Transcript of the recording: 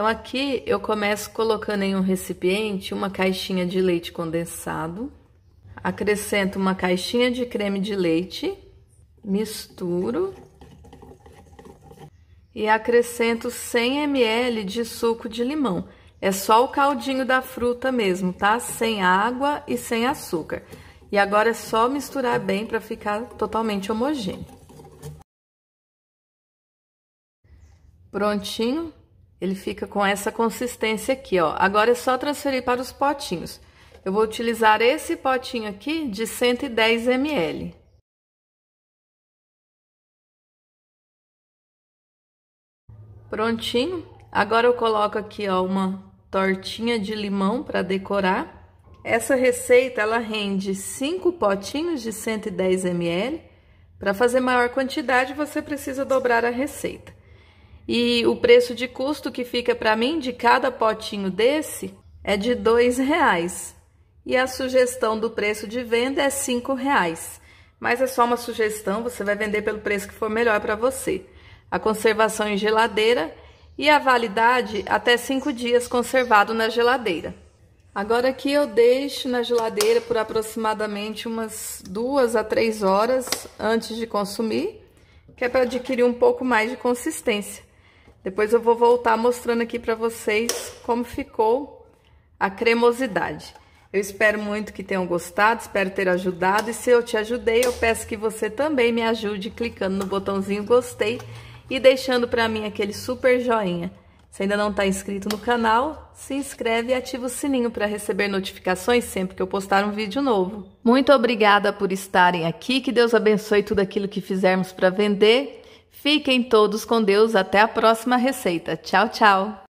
Então aqui eu começo colocando em um recipiente uma caixinha de leite condensado, acrescento uma caixinha de creme de leite, misturo e acrescento 100 ml de suco de limão. É só o caldinho da fruta mesmo, tá? Sem água e sem açúcar. E agora é só misturar bem para ficar totalmente homogêneo. Prontinho, ele fica com essa consistência aqui, ó. Agora é só transferir para os potinhos. Eu vou utilizar esse potinho aqui de 110 ml. Prontinho. Agora eu coloco aqui, ó, uma tortinha de limão para decorar. Essa receita ela rende 5 potinhos de 110 ml. Para fazer maior quantidade, você precisa dobrar a receita. E o preço de custo que fica para mim de cada potinho desse é de dois reais. E a sugestão do preço de venda é cinco reais. Mas é só uma sugestão, você vai vender pelo preço que for melhor para você. A conservação em geladeira e a validade até cinco dias conservado na geladeira. Agora aqui eu deixo na geladeira por aproximadamente umas duas a três horas antes de consumir, que é para adquirir um pouco mais de consistência. Depois eu vou voltar mostrando aqui para vocês como ficou a cremosidade. Eu espero muito que tenham gostado, espero ter ajudado. E se eu te ajudei, eu peço que você também me ajude clicando no botãozinho gostei e deixando para mim aquele super joinha. Se ainda não está inscrito no canal, se inscreve e ativa o sininho para receber notificações sempre que eu postar um vídeo novo. Muito obrigada por estarem aqui, que Deus abençoe tudo aquilo que fizermos para vender Fiquem todos com Deus. Até a próxima receita. Tchau, tchau.